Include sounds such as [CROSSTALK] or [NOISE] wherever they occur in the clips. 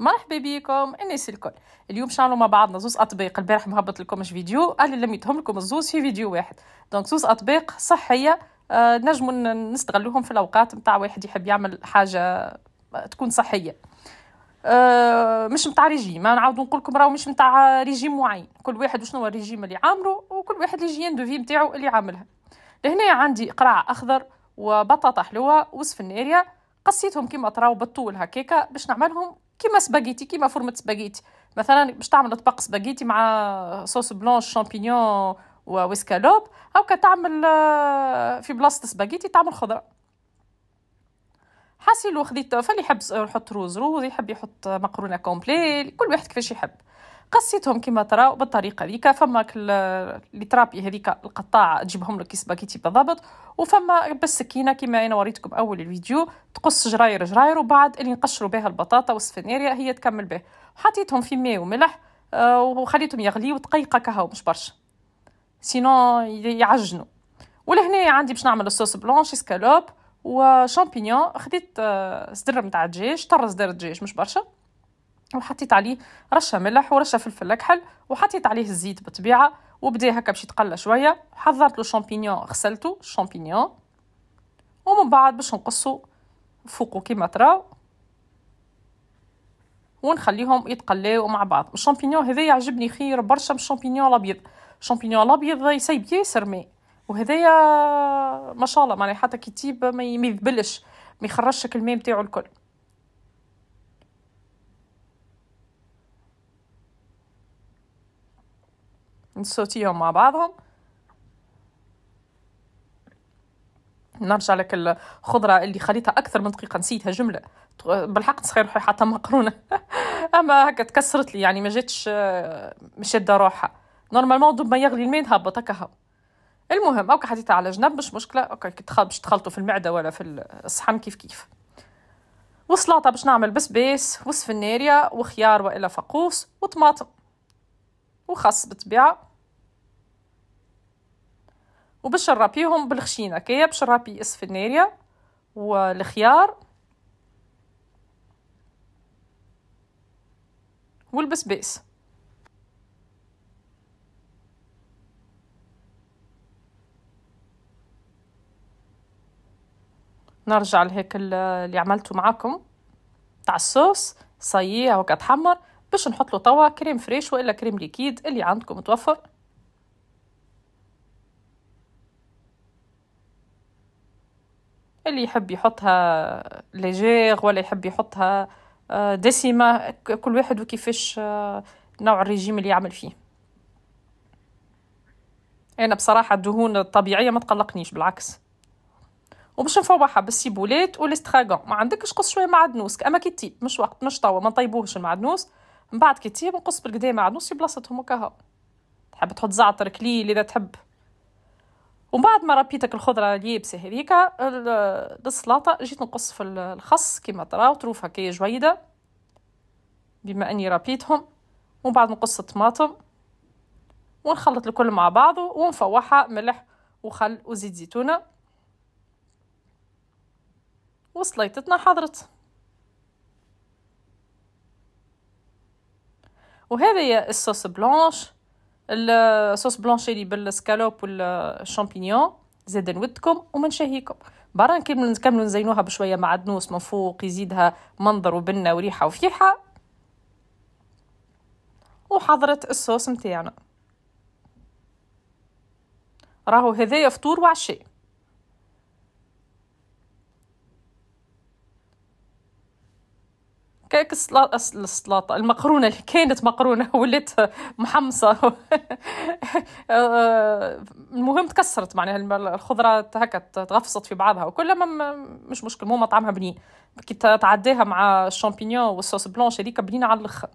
مرحبا بكم الناس الكل اليوم شعلوا مع بعضنا زوز اطباق البارح مهبط لكمش فيديو انا لميتهم لكم الزوز في فيديو واحد دونك زوز اطباق صحيه آه نجموا نستغلوهم في الاوقات نتاع واحد يحب يعمل حاجه آه، تكون صحيه آه مش نتاع ريجيم انا نعاود نقول لكم راهو مش نتاع ريجيم معين كل واحد وشنو هو الريجيم اللي عامله وكل واحد ليجيان دو في نتاعو اللي عاملها لهنا عندي قرع اخضر وبطاطا حلوه وسفناريا قصيتهم كيما تراو بالطول هكاكا باش نعملهم كيما سباغيتي كيما فورمه سباغيتي مثلا باش تعمل طبق سباغيتي مع صوص بلونش شامبينيون ويسكالوب او تعمل آه، في بلاصه سباغيتي تعمل خضره لو خديت فاللي يحب يحط روز روز يحب يحط مقرونه كومبلي كل واحد كيفاش يحب قصيتهم كما تراو بالطريقه هذيك فما لي ترابي هذيك القطاعه تجيبهم لك سباكيتي بالضبط وفما بالسكينه كما انا وريتكم اول الفيديو تقص جراير جراير وبعد اللي نقشروا بها البطاطا والسفنيريا هي تكمل به حطيتهم في ماء وملح آه، وخليتهم يغليو دقيقه كهو مش برشا سينو يعجنوا ولهنا عندي باش نعمل الصوص بلونش اسكالوب وشامبينيون خديت آه، صدر متاع دجاج طر صدر دجاج مش برشا وحطيت عليه رشه ملح ورشه فلفل اكحل وحطيت عليه الزيت بالطبيعه وبدا هكا باش يتقلى شويه حضرت له شامبينيون غسلته الشامبينيون ومن بعد باش نقصو فوقو كيما تراو ونخليهم يتقلاو مع بعض الشامبينيون هذا يعجبني خير برشا من الشامبينيون الابيض الشامبينيون الابيض يسيب ياسر ماء وهذايا ما شاء الله معناها حتى كي تيب ما يذبلش ما يخرجش الماء نتاعو الكل نصوتيهم مع بعضهم نرجع لك الخضره اللي خليتها اكثر من دقيقه نسيتها جمله بالحق نسخي روحي حتى مقرونه [LAUGHS] اما هكا تكسرت لي يعني ما جاتش مشده روحها نورمالمون دوب ما يغلي الماء هبط هكا المهم اوكي حطيتها على جنب مش مشكله اوكي باش تخلطوا في المعده ولا في الصحن كيف كيف وسلطه باش نعمل بسباس وصف وخيار والا فقوس وطماطم وخس بالطبيعه وباش نرابيهم بالخشينه كي باش نرابي اسفناريا والخيار والبسباس نرجع لهيك اللي عملته معاكم تاع الصوص صيي هكا تحمر باش نحط له توا كريم فريش والا كريم ليكيد اللي عندكم متوفر اللي يحب يحطها ليجير ولا يحب يحطها دسمة آه، كل واحد وكيفاش آه، نوع الرجيم اللي يعمل فيه أنا بصراحة الدهون الطبيعية ما تقلقنيش بالعكس وباش نفوحها بالسيبولات والاستراغون ما عندكش قص شويه معدنوس اما كي تطيب مش وقت مش توا ما نطيبوهش المعدنوس من بعد كي تطيب نقص بالقدا معدنوس في بلاصتهم وكهو تحب تحط زعتر كليل اذا تحب ومن بعد ما ربيتك الخضره اليابسه هذيك السلطه جيت نقص في الخس كيما تراو وتروفها هكايا جويده بما اني ربيتهم ومن بعد نقص الطماطم ونخلط الكل مع بعضه ونفوحها ملح وخل وزيت زيتونه وسليطتنا حضرت وهذا هي الصوص بلانش الصوص بلانشي اللي بالسكالوب والشامبينيون زيد نودكم ومنشهيكم برا نكملوا نزينوها بشويه معدنوس من فوق يزيدها منظر وبنه وريحه وفيحه وحضرت الصوص نتاعنا راهو هذايا فطور وعشاء هيك السلاطه المقرونه اللي كانت مقرونه [LAUGHS] ولات محمصه [LAUGHS] آه، المهم تكسرت معناها الخضره هكا تغفصت في بعضها وكلها مش مشكل مو مطعمها بنين كي تعديها مع الشامبينيون والصوص بلونش هذيك بنينه على الاخر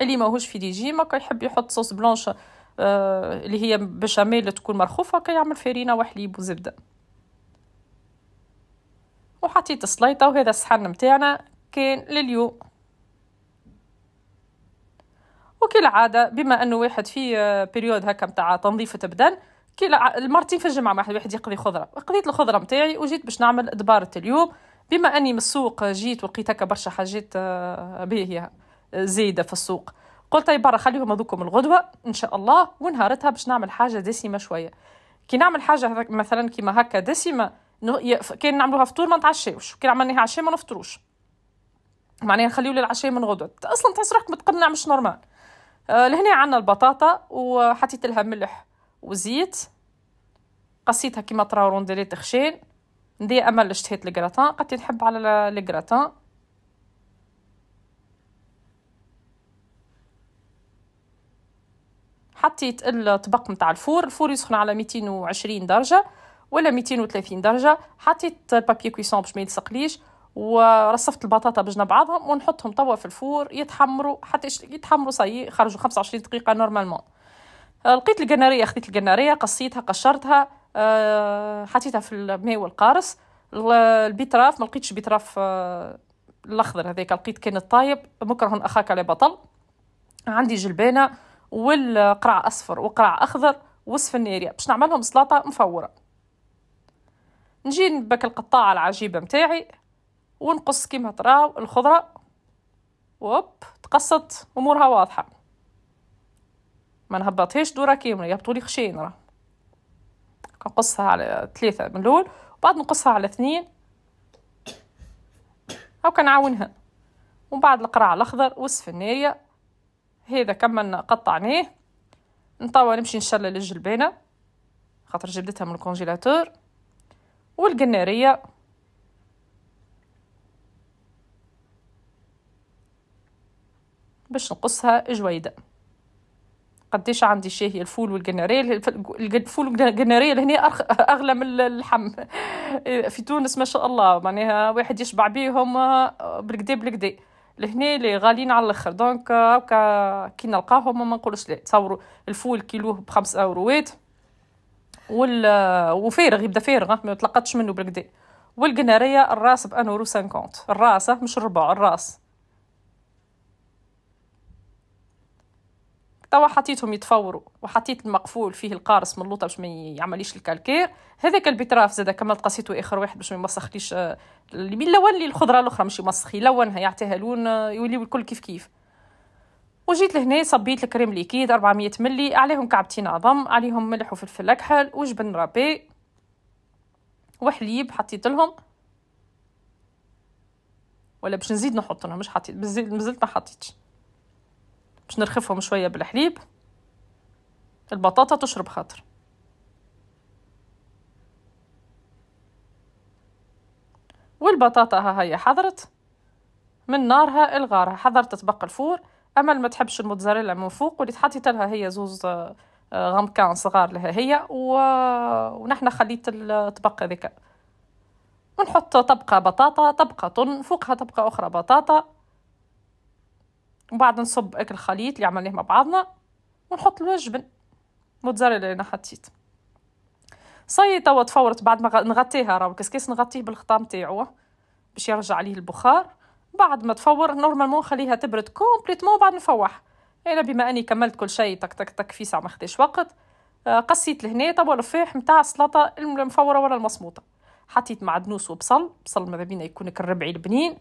اللي ماهوش في ما كيحب يحط صوص بلونش آه، اللي هي بشاميل تكون مرخوفه كيعمل فرينه وحليب وزبده وحطيت السلايطه وهذا الصحن متاعنا كان لليوم وكالعادة بما أنه واحد في بيريود آه، هكا متاع تنظيف بدن كي المرتين في الجمعة واحد واحد يقضي خضرة قضيت الخضرة متاعي وجيت باش نعمل دبارة اليوم بما أني من السوق جيت ولقيت هكا برشا حاجات آه، باهية آه، زايدة في السوق قلت اي طيب برا خليهم هذوكم الغدوة إن شاء الله ونهارتها باش نعمل حاجة دسمة شوية كي نعمل حاجة مثلا كيما هكا دسمة كان نعملوها فطور ما نتعشاوش كان عملناها عشاء ما نفطروش معناها نخليو للعشاء من غدوه اصلا تحس روحك متقنع مش نورمال آه، لهنا عندنا البطاطا وحطيت لها ملح وزيت قصيتها كيما تراو رونديلات خشين ندي امل اشتهيت الكراتان قد نحب على الكراتان حطيت الطبق متاع الفور الفور يسخن على 220 درجه ولا 230 درجه حطيت بابي كويسون باش ما يتسقليش ورصفت البطاطا باش بعضهم ونحطهم توا في الفور يتحمروا حتى يتحمروا صاي خرجوا 25 دقيقه نورمالمون آه، لقيت القناريه خديت القناريه قصيتها قشرتها آه، حطيتها في الماء والقارص البيتراف ما لقيتش بيتراف آه، الاخضر هذاك لقيت كان الطايب مكره اخاك على بطل عندي جلبانه والقرع اصفر وقرع اخضر وصف النيريا باش نعملهم سلطه مفوره نجي نبك القطاعة العجيبة متاعي ونقص كيما تراو الخضرة وب تقصت أمورها واضحة ما نهبطهاش دورة كاملة يهبطولي خشين راه نقصها على ثلاثة من الأول وبعد نقصها على اثنين أو كنعاونها ومن بعد القرع الأخضر والسفنية هذا كملنا قطعناه نطوى نمشي نشلل الجلبانة خاطر جبدتها من الكونجيلاتور والقنارية باش نقصها جويده قديش عندي شاهي الفول والقناريه الفول والقناريه لهنا اغلى من اللحم [LAUGHS] في تونس ما شاء الله معناها واحد يشبع بيهم آه، بالقدي بالقدي لهنا اللي غاليين على الاخر دونك آه، كي نلقاهم ما نقولش لا تصوروا الفول كيلوه بخمس اوروات وال وفارغ يبدا فارغ ما تلقطش منه بالكدا والقنارية الراس ب انورو الراس مش الربع الراس توا حطيتهم يتفوروا وحطيت المقفول فيه القارص من اللوطه باش ما يعمليش الكالكير هذاك البتراف زاد كملت قصيته اخر واحد باش ما يمسخليش آه، اللي لون لي الخضره الاخرى مش يمسخ يلونها يعطيها لون آه، يوليو الكل كيف كيف وجيت لهنا صبيت الكريم ليكيد 400 ملي عليهم كعبتين عظم عليهم ملح وفلفل اكحل وجبن رابي وحليب حطيت لهم ولا باش نزيد نحط لهم مش حطيت مازلت ما حطيتش باش نرخفهم شويه بالحليب البطاطا تشرب خاطر والبطاطا ها هي حضرت من نارها الغارها حضرت تبقى الفور امل ما تحبش الموتزاريلا من فوق واللي حطيت لها هي زوز آه، آه، غمكان صغار لها هي و... ونحن خليت الطبق هذاك ونحط طبقه بطاطا طبقه طن فوقها طبقه اخرى بطاطا وبعد نصب اكل الخليط اللي عملناه مع بعضنا ونحط له الموتزاريلا موتزاريلا اللي انا حطيت صاي توا تفورت بعد ما نغطيها راهو كسكاس نغطيه بالخطام تاعو باش يرجع عليه البخار بعد ما تفور نورمالمون خليها تبرد كومبليتمون بعد نفوح انا بما اني كملت كل شيء تك تك تك في ساعه ما خدش وقت آه، قصيت لهنا توا الرفاح نتاع السلطه المفوره ولا المصموطه حطيت معدنوس وبصل بصل ماذا بينا يكونك الربعي البنين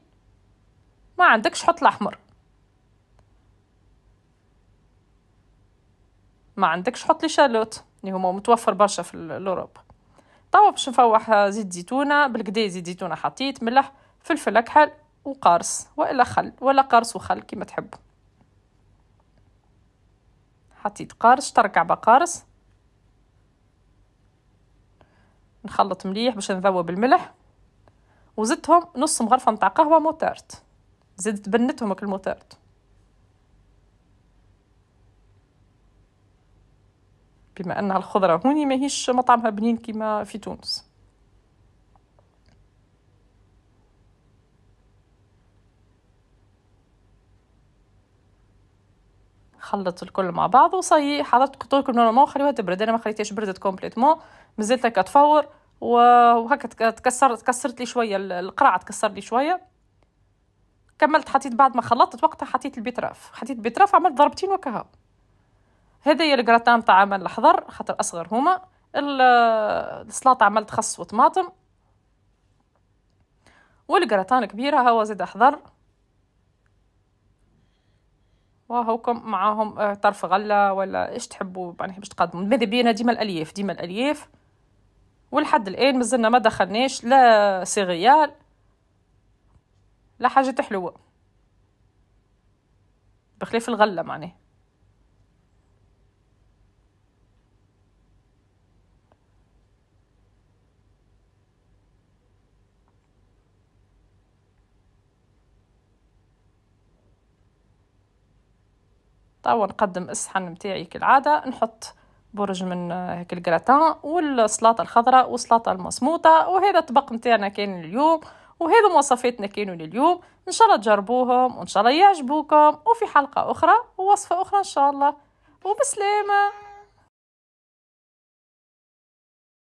ما عندكش حط الاحمر ما عندكش حط لي شالوت اللي هما متوفر برشا في الاوروب توا باش نفوح آه، زيت زيتونه بالكدا زيت زيتونه حطيت ملح فلفل اكحل وقارص والا خل ولا قارص وخل كما تحبوا حطيت قارص شطر كعبه قارص نخلط مليح باش نذوب الملح وزدتهم نص مغرفه نتاع قهوه موتارت زدت بنتهم هاك الموتارت بما انها الخضره هوني ماهيش مطعمها بنين كيما في تونس خلط الكل مع بعضه وصي حضرت قلت نورما خليوها تبرد انا ما خليتهاش بردت كومبليتمون مازلت هكا تفور وهكا تكسر تكسرت لي شويه القرعة تكسر لي شويه كملت حطيت بعد ما خلطت وقتها حطيت البيتراف حطيت البيتراف عملت ضربتين وكها هذا هي الجراتان تاع عمل الحضر خاطر اصغر هما السلطه عملت خس وطماطم والجراتان الكبيره هو زاد احضر وهوكم معاهم آه، طرف غله ولا ايش تحبوا معناها يعني باش تقدموا ماذا بينا ديما الالياف ديما الالياف ولحد الان مازلنا ما دخلناش لا سيريال لا حاجه حلوه بخلاف الغله معناه ونقدم الصحن نتاعي كالعادة نحط برج من هيك الجراتان والسلطة الخضراء والسلطة المصموطة وهذا الطبق نتاعنا كان اليوم وهذا مواصفاتنا كانوا لليوم ان شاء الله تجربوهم وان شاء الله يعجبوكم وفي حلقة اخرى ووصفة اخرى ان شاء الله وبسلامه